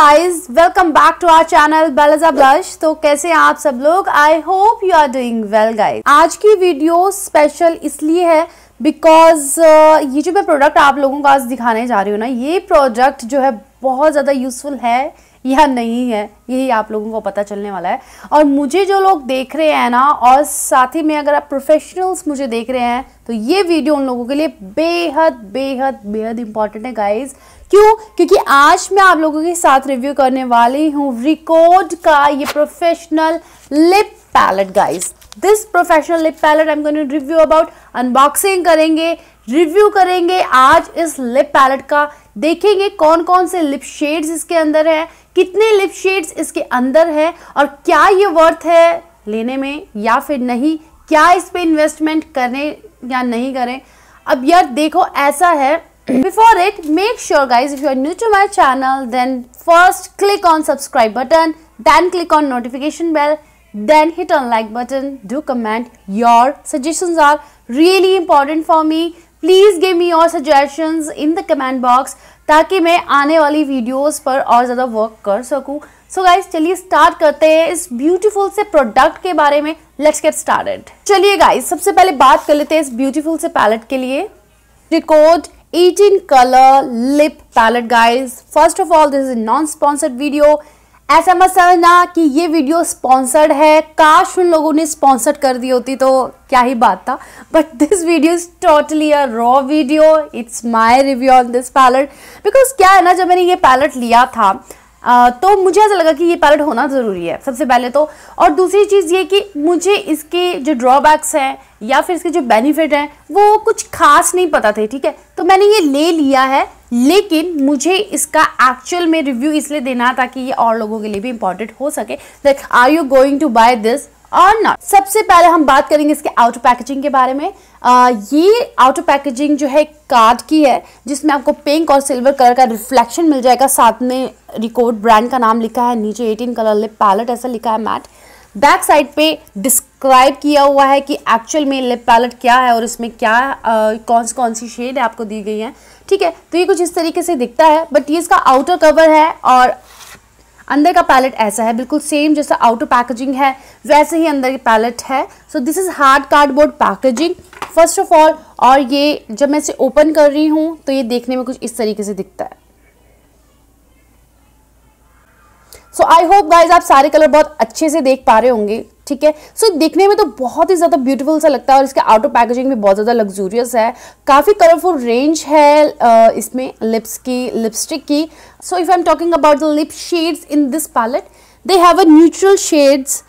guys welcome back to our channel balaza blush तो कैसे आप सब लोग I hope you are doing well guys आज की वीडियो स्पेशल इसलिए है बिकॉज uh, ये जो मैं प्रोडक्ट आप लोगों को आज दिखाने जा रही हूँ ना ये प्रोडक्ट जो है बहुत ज़्यादा यूजफुल है या नहीं है यही आप लोगों को पता चलने वाला है और मुझे जो लोग देख रहे हैं ना और साथ ही में अगर आप प्रोफेशनल्स मुझे देख रहे हैं तो ये वीडियो उन लोगों के लिए बेहद बेहद बेहद इंपॉर्टेंट है गाइज क्यों क्योंकि आज मैं आप लोगों के साथ रिव्यू करने वाली हूँ रिकॉर्ड का ये professional lip palette guys this professional lip palette I am going to review about unboxing करेंगे रिव्यू करेंगे आज इस लिप पैलेट का देखेंगे कौन कौन से लिप शेड्स इसके अंदर है कितने लिप शेड्स इसके अंदर है और क्या ये वर्थ है लेने में या फिर नहीं क्या इस पर इन्वेस्टमेंट करें या नहीं करें अब यार देखो ऐसा है before it make sure guys if you are new to my channel then first click on subscribe button then click on notification bell then hit on like button do comment your suggestions are really important for me please give me your suggestions in the comment box ताकि मैं आने वाली videos पर और ज़्यादा work कर सकूं so guys चलिए स्टार्ट करते हैं इस ब्यूटीफुल से प्रोडक्ट के बारे में लेट्स गेट स्टार्टेड चलिए गाइज सबसे पहले बात कर लेते हैं इस ब्यूटीफुल से पैलेट के लिए record 18 color lip palette guys first of all this is a non-sponsored video ऐसा मत समझना कि ये वीडियो स्पॉन्सर्ड है काश उन लोगों ने स्पॉन्सर्ड कर दी होती तो क्या ही बात था but this video is totally a raw video it's my review on this palette because क्या है ना जब मैंने ये पैलेट लिया था आ, तो मुझे ऐसा लगा कि ये पैलेट होना ज़रूरी है सबसे पहले तो और दूसरी चीज़ ये कि मुझे इसके जो ड्रॉबैक्स हैं या फिर इसके जो बेनिफिट हैं वो कुछ खास नहीं पता थे ठीक है तो मैंने ये ले लिया है लेकिन मुझे इसका एक्चुअल में रिव्यू इसलिए देना ताकि ये और लोगों के लिए भी इंपॉर्टेंट हो सके like are you going to buy this और नॉट सबसे पहले हम बात करेंगे इसके आउटर पैकेजिंग के बारे में आ, ये आउटर पैकेजिंग जो है कार्ड की है जिसमें आपको पिंक और सिल्वर कलर का रिफ्लेक्शन मिल जाएगा साथ में रिकॉर्ड ब्रांड का नाम लिखा है नीचे 18 कलर लिप पैलेट ऐसा लिखा है मैट बैक साइड पे डिस्क्राइब किया हुआ है कि एक्चुअल में लिप पैलेट क्या है और इसमें क्या आ, कौन कौन सी शेड आपको दी गई है ठीक है तो ये कुछ इस तरीके से दिखता है बट ये इसका आउटर कवर है और अंदर का पैलेट ऐसा है बिल्कुल सेम जैसा आउटर पैकेजिंग है वैसे ही अंदर की पैलेट है so this is hard cardboard packaging first of all और ये जब मैं इसे ओपन कर रही हूँ तो ये देखने में कुछ इस तरीके से दिखता है सो आई होप गाइज आप सारे कलर बहुत अच्छे से देख पा रहे होंगे ठीक है सो so, दिखने में तो बहुत ही ज़्यादा ब्यूटीफुल सा लगता है और इसके आउटर पैकेजिंग भी बहुत ज़्यादा लग्जूरियस है काफ़ी कलरफुल रेंज है इसमें लिप्स की लिपस्टिक की so if I am talking about the lip shades in this palette they have a neutral shades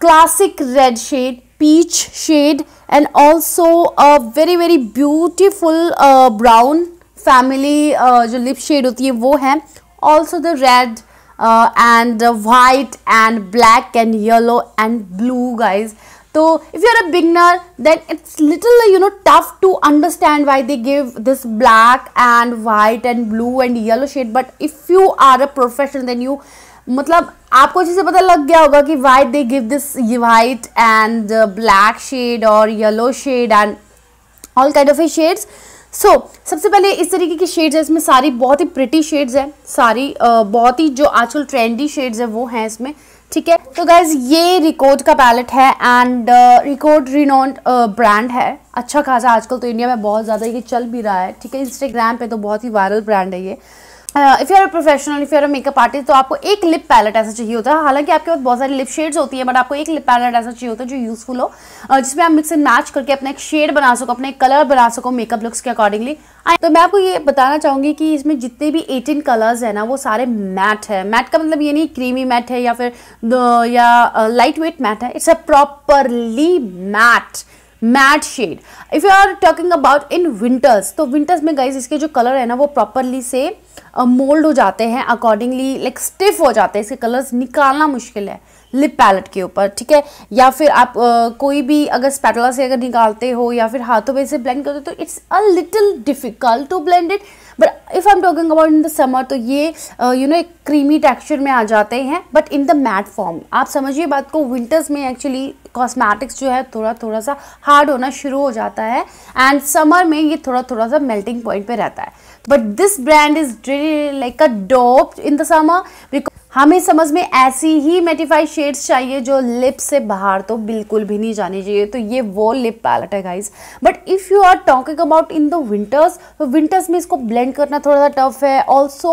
classic red shade peach shade and also a very very beautiful brown family जो lip shade होती है वो है also the red uh, and white and black and yellow and blue guys so if you're a beginner then it's little you know tough to understand why they give this black and white and blue and yellow shade but if you are a professional then you मतलब आपको अच्छे से पता लग गया होगा कि white they give this white and black shade और yellow shade and all kind of a shades so so, सबसे पहले इस तरीके की शेड्स है इसमें सारी बहुत ही प्रिटी शेड्स है सारी बहुत ही जो आजकल ट्रेंडी शेड्स है वो हैं इसमें ठीक है तो गाइज ये रिकॉर्ड का पैलेट है एंड रिकॉर्ड रिनोन्ड ब्रांड है अच्छा खासा आजकल तो इंडिया में बहुत ज़्यादा ये चल भी रहा है ठीक है इंस्टाग्राम पे तो बहुत ही वायरल ब्रांड है ये if you are professional if you are makeup artist तो आपको एक लिप पैलेट ऐसा चाहिए होता है हालांकि आपके पास बहुत सारी लिप शेड्स होती है बट आपको एक लिप पैलेट ऐसा चाहिए होता है जो यूज़फुल हो uh, जिसमें आप मिक्स एंड मैच करके अपना एक शेड बना सको अपने कलर बना सको मेकअप लुक्स के अकॉर्डिंगली तो मैं आपको ये बताना चाहूंगी कि इसमें जितने भी एटीन कलर्स हैं ना वो सारे मैट है मैट का मतलब ये नहीं क्रीमी मैट है या फिर या लाइट वेट मैट है it's a properly matte matte shade if you are talking about in winters तो विंटर्स में गाइज इसके जो कलर है ना वो प्रॉपरली से मोल्ड हो जाते हैं अकॉर्डिंगली लाइक स्टिफ हो जाते हैं इसके कलर्स निकालना मुश्किल है लिप पैलेट के ऊपर ठीक है या फिर आप आ, कोई भी अगर स्पेटला से अगर निकालते हो या फिर हाथों में से ब्लेंड करते हो तो it's a little difficult to blend it but if I am talking about in the summer तो ये यू नो एक क्रीमी टेक्सचर में आ जाते हैं but in the matte form आप समझिए बात को विंटर्स में एक्चुअली कॉस्मेटिक्स जो है थोड़ा थोड़ा सा हार्ड होना शुरू हो जाता है एंड समर में ये थोड़ा थोड़ा सा मेल्टिंग पॉइंट पे रहता है but this brand is really like a dope in the summer because हमें समझ में ऐसी ही मेटिफाइड शेड्स चाहिए जो लिप से बाहर तो बिल्कुल भी नहीं जानी चाहिए तो ये वो लिप पैलेट है guys but if you are talking about in the winters तो विंटर्स में इसको ब्लेंड करना थोड़ा सा टफ है also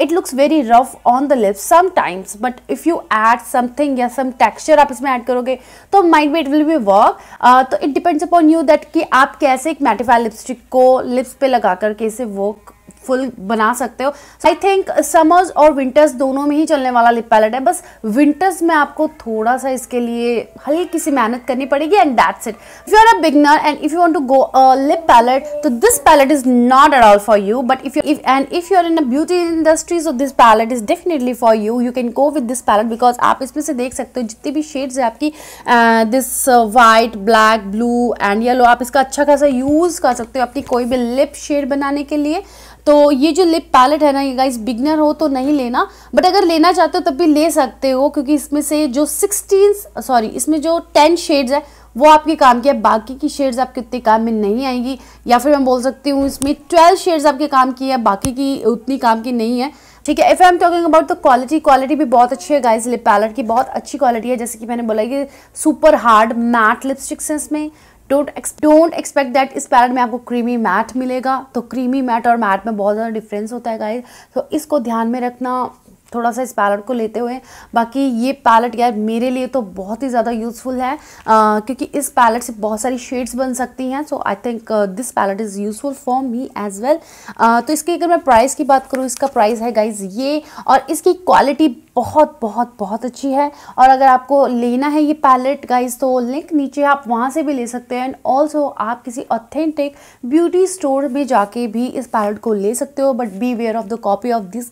it looks very rough on the lips times but if you add something या सम टेक्स्चर आप इसमें ऐड करोगे तो mind weight will be work तो it depends upon you that कि आप कैसे एक मेटिफाइड लिपस्टिक को लिप्स पे लगा करके इसे वर्क फुल बना सकते हो आई थिंक समर्स और विंटर्स दोनों में ही चलने वाला लिप पैलेट है बस विंटर्स में आपको थोड़ा सा इसके लिए हल्की सी मेहनत करनी पड़ेगी and that's it if you are a beginner and if you want to go lip palette तो this palette is not at all for you but if you if and if you are in a beauty industry so this palette is definitely for you you can go with this palette because आप इसमें से देख सकते हो जितनी भी shades है आपकी this white black blue and yellow आप इसका अच्छा खासा यूज़ कर सकते हो अपनी कोई भी लिप शेड बनाने के लिए तो ये जो लिप पैलेट है ना ये गाइस बिगनर हो तो नहीं लेना बट अगर लेना चाहते हो तब भी ले सकते हो क्योंकि इसमें से जो सिक्सटीन सॉरी इसमें जो टेन शेड्स है वो आपके काम की है बाकी की शेड्स आपके उतने काम में नहीं आएंगी या फिर मैं बोल सकती हूँ इसमें ट्वेल्व शेड्स आपके काम की है बाकी की उतनी काम की नहीं है ठीक है if I am talking about the quality quality भी बहुत अच्छी है गाइस लिप पैलेट की बहुत अच्छी क्वालिटी है जैसे कि मैंने बोला कि सुपर हार्ड मैट लिपस्टिक्स हैं इसमें डोंट डोंट एक्सपेक्ट दैट इस पैलेट में आपको क्रीमी मैट मिलेगा तो क्रीमी मैट और मैट में बहुत ज़्यादा डिफरेंस होता है गाइज तो इसको ध्यान में रखना थोड़ा सा इस पैलेट को लेते हुए बाकी ये पैलेट यार मेरे लिए तो बहुत ही ज़्यादा यूज़फुल है आ, क्योंकि इस पैलेट से बहुत सारी शेड्स बन सकती हैं so I think this palette is useful for me as well तो इसकी अगर मैं प्राइस की बात करूँ इसका प्राइस है गाइज ये और इसकी क्वालिटी बहुत बहुत बहुत अच्छी है और अगर आपको लेना है ये पैलेट गाइज तो लिंक नीचे आप वहाँ से भी ले सकते हैं एंड ऑल्सो आप किसी ऑथेंटिक ब्यूटी स्टोर में जाके भी इस पैलेट को ले सकते हो but beware of the copy of this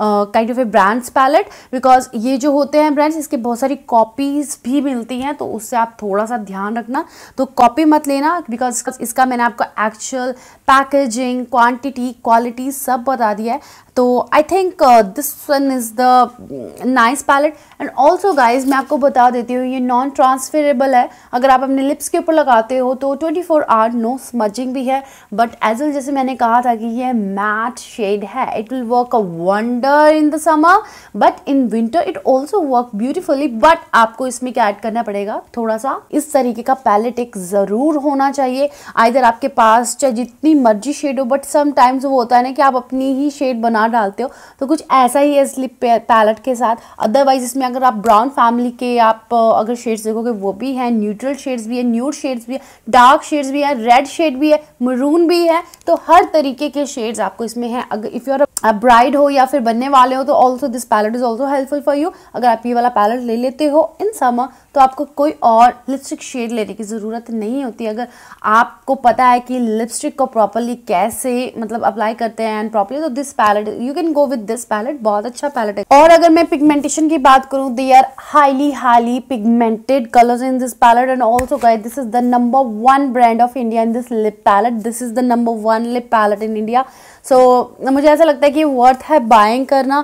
kind of a brands palette because ये जो होते हैं ब्रांड्स इसके बहुत सारी कॉपीज़ भी मिलती हैं तो उससे आप थोड़ा सा ध्यान रखना तो कॉपी मत लेना बिकॉज इसका मैंने आपको एक्चुअल पैकेजिंग क्वांटिटी क्वालिटी सब बता दिया है तो I think this one is the nice palette and also guys मैं आपको बता देती हूँ ये नॉन ट्रांसफरेबल है अगर आप अपने लिप्स के ऊपर लगाते हो तो 24 फोर आवर नो स्मजिंग भी है बट एज वेल जैसे मैंने कहा था कि ये मैट शेड है it will work a one wonder in the summer but in winter it also work beautifully but आपको इसमें क्या ऐड करना पड़ेगा थोड़ा सा इस तरीके का पैलेट एक ज़रूर होना चाहिए आइधर आपके पास चाहे जितनी मर्जी शेड हो बट समाइम्स वो होता है ना कि आप अपनी ही शेड बना डालते हो तो कुछ ऐसा ही है स्लिप पैलेट के साथ अदरवाइज इसमें अगर आप ब्राउन फैमिली के आप अगर शेड्स देखोगे वो भी हैं न्यूट्रल शेड्स भी है न्यूड शेड्स भी है डार्क शेड्स भी है रेड शेड भी है मरून भी है तो हर तरीके के शेड्स आपको इसमें हैं अगर इफ़ यू आर आप ब्राइड हो या फिर बनने वाले हो तो also this palette is also helpful for you अगर आप ये वाला पैलेट ले लेते हो इन समर तो आपको कोई और लिपस्टिक शेड लेने की ज़रूरत नहीं होती अगर आपको पता है कि लिपस्टिक को प्रॉपरली कैसे मतलब अप्लाई करते हैं एंड प्रॉपरली तो this palette you can go with this palette बहुत अच्छा पैलेट है और अगर मैं पिगमेंटेशन की बात करूँ they are highly highly pigmented colours in this palette and also guy this is the number one brand of India in this lip palette this is the number one lip palette in India so मुझे ऐसा लगता है कि worth है buying करना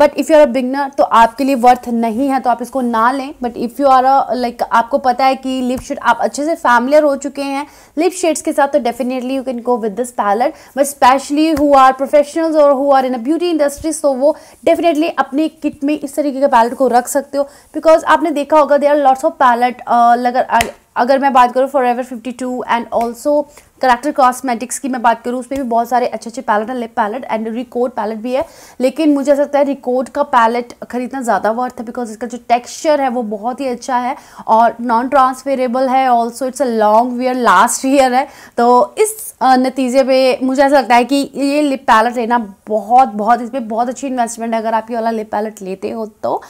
but if you are a beginner तो आपके लिए वर्थ नहीं है तो आप इसको ना लें but if you are a like आपको पता है कि लिप शेड आप अच्छे से फैमिलियर हो चुके हैं लिप शेड्स के साथ तो definitely you can go with this palette but specially who are professionals और who are in a beauty industries तो वो डेफिनेटली अपने किट में इस तरीके के पैलेट को रख सकते हो बिकॉज आपने देखा होगा they are lots of palette अगर मैं बात करूँ forever fifty two and also character cosmetics की मैं बात करूँ उसमें भी बहुत सारे अच्छे अच्छे पैलेट हैं lip palette and record palette भी है लेकिन मुझे ऐसा लगता है रिकॉर्ड का पैलेट खरीदना ज़्यादा वर्थ है बिकॉज इसका जो टेक्स्चर है वो बहुत ही अच्छा है और नॉन ट्रांसफेरेबल है also it's a long wear last year है तो इस नतीजे पर मुझे ऐसा लगता है कि ये लिप पैलेट लेना बहुत बहुत इसमें बहुत अच्छी इन्वेस्टमेंट है अगर आप ये वाला लिप पैलेट लेते हो तो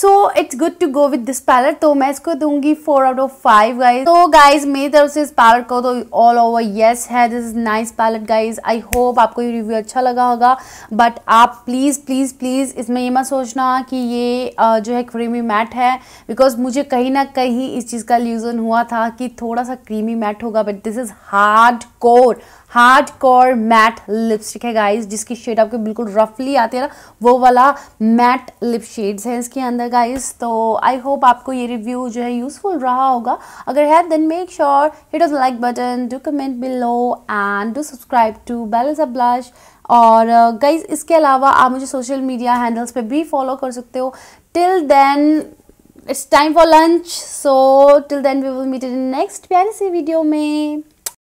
so it's good to go with this palette तो मैं इसको दूंगी four out of five guys तो गाइज मेरी तरफ से इस पैलेट को तो ऑल ओवर येस है this is nice palette guys I hope आपको ये रिव्यू अच्छा लगा होगा बट आप प्लीज़ प्लीज़ प्लीज़ इसमें ये मत सोचना कि ये uh, जो है क्रीमी मैट है बिकॉज मुझे कहीं ना कहीं इस चीज़ का ल्यूज़न हुआ था कि थोड़ा सा क्रीमी मैट होगा but this is hard core hard core matte lipstick है गाइज जिसकी शेड आपको बिल्कुल रफली आती है ना वो वाला मैट लिप शेड्स है इसके अंदर गाइज तो आई होप आपको ये रिव्यू जो है यूजफुल रहा होगा अगर है then make sure hit as like button do comment below and do subscribe to balance a blush और गाइज uh, इसके अलावा आप मुझे सोशल मीडिया हैंडल्स पे भी फॉलो कर सकते हो till then it's time for lunch so till then we will meet in next प्यारी सी वीडियो में